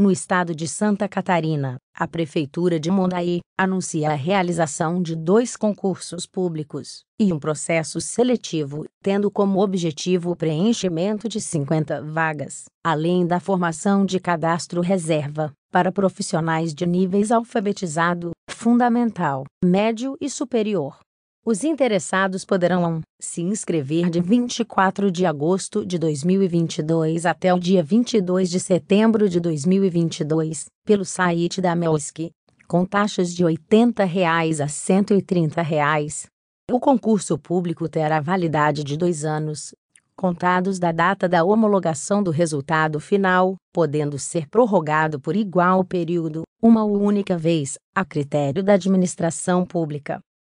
No estado de Santa Catarina, a Prefeitura de Mondaí anuncia a realização de dois concursos públicos e um processo seletivo, tendo como objetivo o preenchimento de 50 vagas, além da formação de cadastro reserva para profissionais de níveis alfabetizado, fundamental, médio e superior. Os interessados poderão se inscrever de 24 de agosto de 2022 até o dia 22 de setembro de 2022 pelo site da MESC, com taxas de R$ 80 reais a R$ 130. Reais. O concurso público terá validade de dois anos, contados da data da homologação do resultado final, podendo ser prorrogado por igual período, uma única vez, a critério da administração pública.